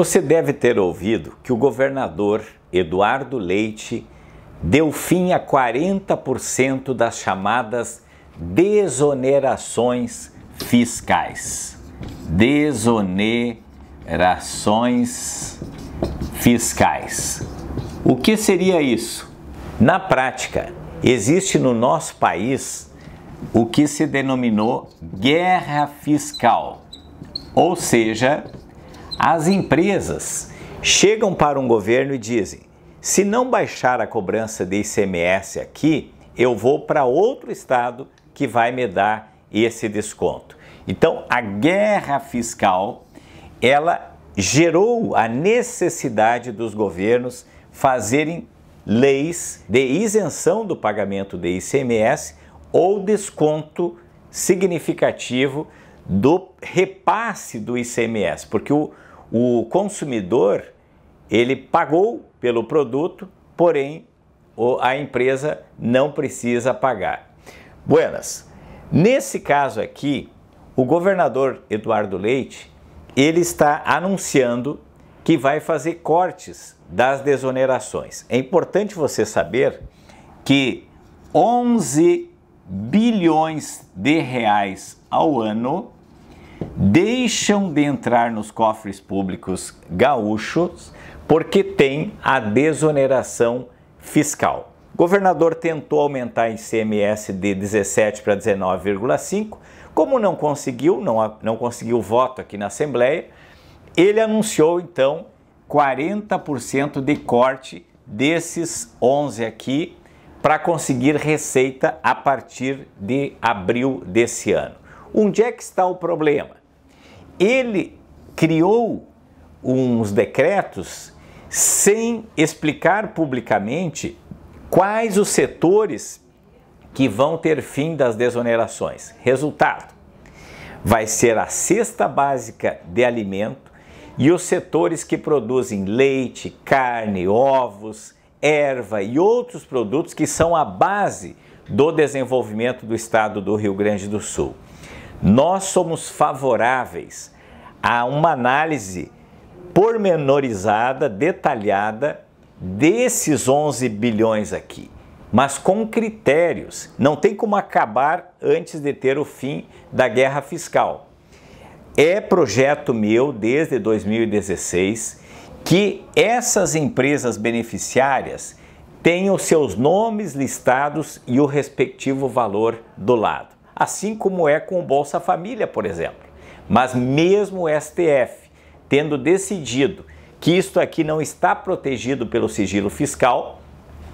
Você deve ter ouvido que o governador Eduardo Leite deu fim a 40% das chamadas desonerações fiscais. Desonerações fiscais. O que seria isso? Na prática, existe no nosso país o que se denominou guerra fiscal, ou seja, as empresas chegam para um governo e dizem: se não baixar a cobrança de ICMS aqui, eu vou para outro estado que vai me dar esse desconto. Então, a guerra fiscal ela gerou a necessidade dos governos fazerem leis de isenção do pagamento de ICMS ou desconto significativo do repasse do ICMS, porque o, o consumidor ele pagou pelo produto, porém a empresa não precisa pagar. Buenas, nesse caso aqui, o governador Eduardo Leite, ele está anunciando que vai fazer cortes das desonerações. É importante você saber que 11 bilhões de reais ao ano deixam de entrar nos cofres públicos gaúchos porque tem a desoneração fiscal. O governador tentou aumentar o ICMS de 17 para 19,5, como não conseguiu, não, não conseguiu voto aqui na Assembleia, ele anunciou então 40% de corte desses 11 aqui para conseguir receita a partir de abril desse ano. Onde é que está o problema? Ele criou uns decretos sem explicar publicamente quais os setores que vão ter fim das desonerações. Resultado: vai ser a cesta básica de alimento e os setores que produzem leite, carne, ovos, erva e outros produtos que são a base do desenvolvimento do estado do Rio Grande do Sul. Nós somos favoráveis a uma análise pormenorizada, detalhada desses 11 bilhões aqui, mas com critérios. Não tem como acabar antes de ter o fim da guerra fiscal. É projeto meu desde 2016 que essas empresas beneficiárias tenham seus nomes listados e o respectivo valor do lado assim como é com o Bolsa Família, por exemplo. Mas mesmo o STF tendo decidido que isto aqui não está protegido pelo sigilo fiscal,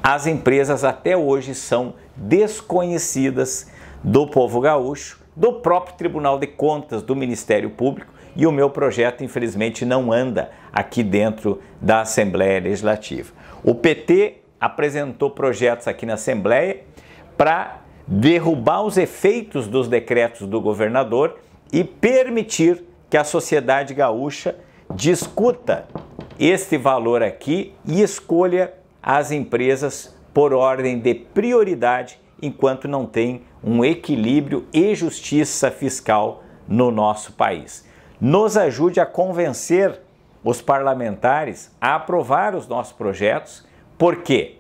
as empresas até hoje são desconhecidas do povo gaúcho, do próprio Tribunal de Contas, do Ministério Público, e o meu projeto, infelizmente, não anda aqui dentro da Assembleia Legislativa. O PT apresentou projetos aqui na Assembleia para derrubar os efeitos dos decretos do governador e permitir que a sociedade gaúcha discuta este valor aqui e escolha as empresas por ordem de prioridade enquanto não tem um equilíbrio e justiça fiscal no nosso país. Nos ajude a convencer os parlamentares a aprovar os nossos projetos, porque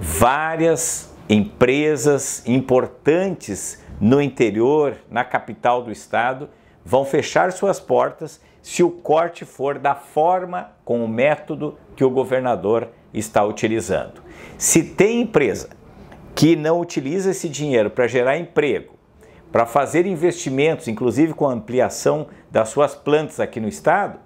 várias Empresas importantes no interior, na capital do estado, vão fechar suas portas se o corte for da forma com o método que o governador está utilizando. Se tem empresa que não utiliza esse dinheiro para gerar emprego, para fazer investimentos, inclusive com a ampliação das suas plantas aqui no estado,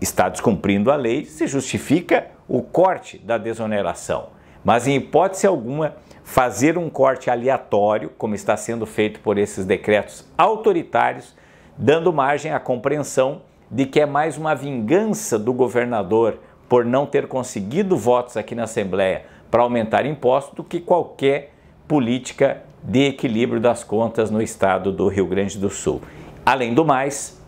está descumprindo a lei, se justifica o corte da desoneração. Mas em hipótese alguma, fazer um corte aleatório, como está sendo feito por esses decretos autoritários, dando margem à compreensão de que é mais uma vingança do governador por não ter conseguido votos aqui na Assembleia para aumentar impostos do que qualquer política de equilíbrio das contas no estado do Rio Grande do Sul. Além do mais,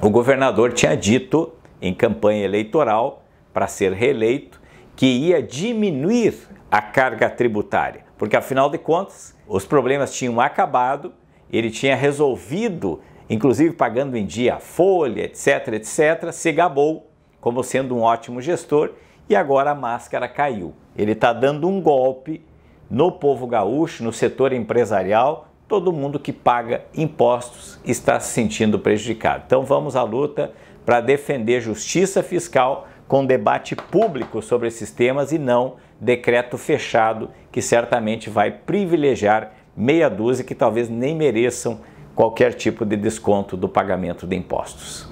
o governador tinha dito em campanha eleitoral para ser reeleito que ia diminuir a carga tributária, porque afinal de contas, os problemas tinham acabado, ele tinha resolvido, inclusive pagando em dia a folha, etc, etc, se gabou como sendo um ótimo gestor e agora a máscara caiu. Ele está dando um golpe no povo gaúcho, no setor empresarial, todo mundo que paga impostos está se sentindo prejudicado. Então vamos à luta para defender justiça fiscal com debate público sobre esses temas e não decreto fechado que certamente vai privilegiar meia dúzia que talvez nem mereçam qualquer tipo de desconto do pagamento de impostos.